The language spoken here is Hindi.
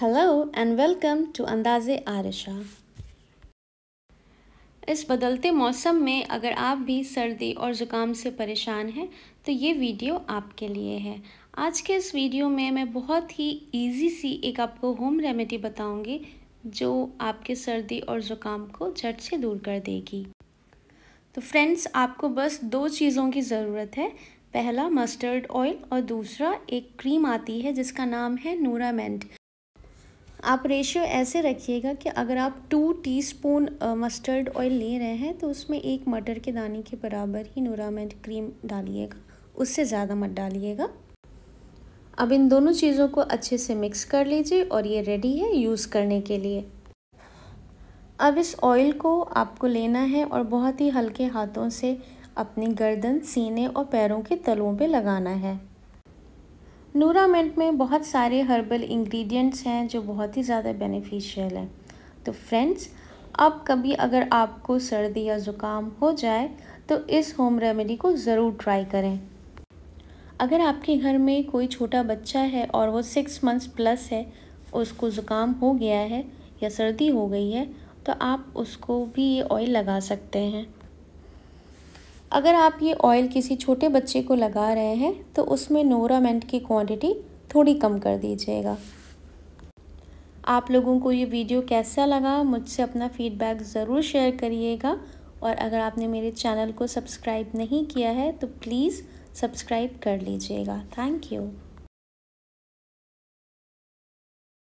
हेलो एंड वेलकम टू अंदाजे आरिशा इस बदलते मौसम में अगर आप भी सर्दी और ज़ुकाम से परेशान हैं तो ये वीडियो आपके लिए है आज के इस वीडियो में मैं बहुत ही इजी सी एक आपको होम रेमेडी बताऊंगी जो आपके सर्दी और ज़ुकाम को झट से दूर कर देगी तो फ्रेंड्स आपको बस दो चीज़ों की ज़रूरत है पहला मस्टर्ड ऑयल और दूसरा एक क्रीम आती है जिसका नाम है नूरामेंट आप रेशियो ऐसे रखिएगा कि अगर आप टू टीस्पून मस्टर्ड ऑयल ले रहे हैं तो उसमें एक मटर के दाने के बराबर ही मैट क्रीम डालिएगा उससे ज़्यादा मत डालिएगा अब इन दोनों चीज़ों को अच्छे से मिक्स कर लीजिए और ये रेडी है यूज़ करने के लिए अब इस ऑयल को आपको लेना है और बहुत ही हल्के हाथों से अपनी गर्दन सीने और पैरों के तलों पे लगाना है नूरामेंट में बहुत सारे हर्बल इंग्रेडिएंट्स हैं जो बहुत ही ज़्यादा बेनिफिशियल हैं तो फ्रेंड्स अब कभी अगर आपको सर्दी या ज़ुकाम हो जाए तो इस होम रेमेडी को ज़रूर ट्राई करें अगर आपके घर में कोई छोटा बच्चा है और वो सिक्स मंथ्स प्लस है उसको ज़ुकाम हो गया है या सर्दी हो गई है तो आप उसको भी ये ऑयल लगा सकते हैं अगर आप ये ऑयल किसी छोटे बच्चे को लगा रहे हैं तो उसमें नोरामेंट की क्वांटिटी थोड़ी कम कर दीजिएगा आप लोगों को ये वीडियो कैसा लगा मुझसे अपना फीडबैक ज़रूर शेयर करिएगा और अगर आपने मेरे चैनल को सब्सक्राइब नहीं किया है तो प्लीज़ सब्सक्राइब कर लीजिएगा थैंक यू